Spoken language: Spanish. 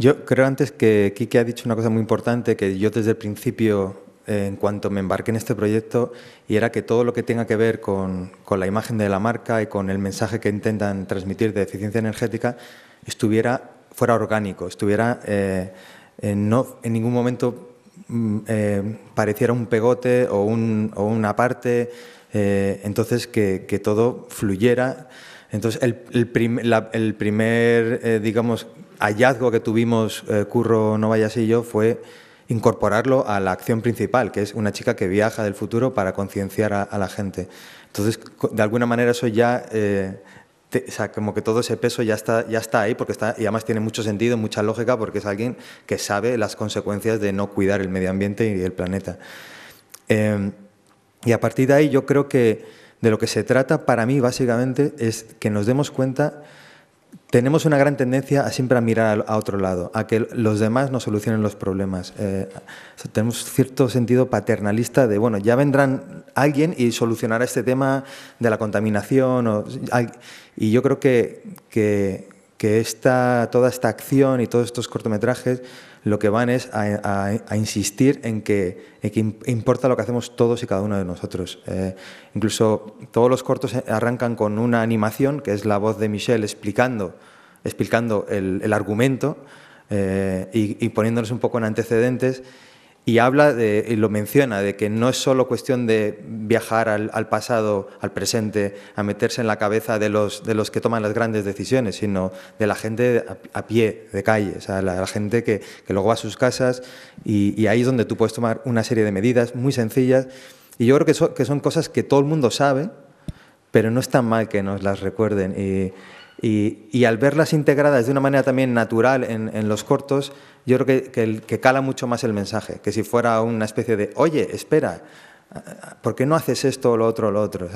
Yo creo antes que Kike ha dicho una cosa muy importante que yo desde el principio, eh, en cuanto me embarqué en este proyecto, y era que todo lo que tenga que ver con, la imagen de la marca y con el mensaje que intentan transmitir de eficiencia energética estuviera fuera orgánico, estuviera eh, en, no, en ningún momento mm, eh, pareciera un pegote o, un, o una parte, entonces que, todo fluyera. Entonces el, el primer, digamos, hallazgo que tuvimos eh, Curro, Curro vayas y yo fue incorporarlo a la acción principal, que es una chica que viaja del futuro para concienciar a, la gente. Entonces, de alguna manera eso ya, eh, o sea, como que todo ese peso ya está, ya está ahí, porque está, y además tiene mucho sentido, mucha lógica, porque es alguien que sabe las consecuencias de no cuidar el medio ambiente y el planeta. Em, y a partir de ahí yo creo que de lo que se trata para mí básicamente es que nos demos cuenta tenemos una gran tendencia a siempre a mirar a otro lado, a que los demás nos solucionen los problemas. Eh, tenemos cierto sentido paternalista de, bueno, ya vendrán alguien y solucionará este tema de la contaminación. y yo creo que que esta, toda esta acción y todos estos cortometrajes lo que van es a, insistir en que, importa lo que hacemos todos y cada uno de nosotros. Eh, incluso todos los cortos arrancan con una animación, que es la voz de Michelle explicando, explicando el, argumento eh, y, y poniéndonos un poco en antecedentes y habla de, lo menciona, de que no es solo cuestión de viajar al, pasado, al presente, a meterse en la cabeza de los, de los que toman las grandes decisiones, sino de la gente a, pie, de calle, o sea, la, gente que, que, luego va a sus casas y, ahí es donde tú puedes tomar una serie de medidas muy sencillas. Y yo creo que, que son cosas que todo el mundo sabe, pero no es tan mal que nos las recuerden. Y, al verlas integradas de una manera también natural en, los cortos, yo creo que, cala mucho más el mensaje, que si fuera una especie de, oye, espera, ¿por qué no haces esto lo otro lo otro?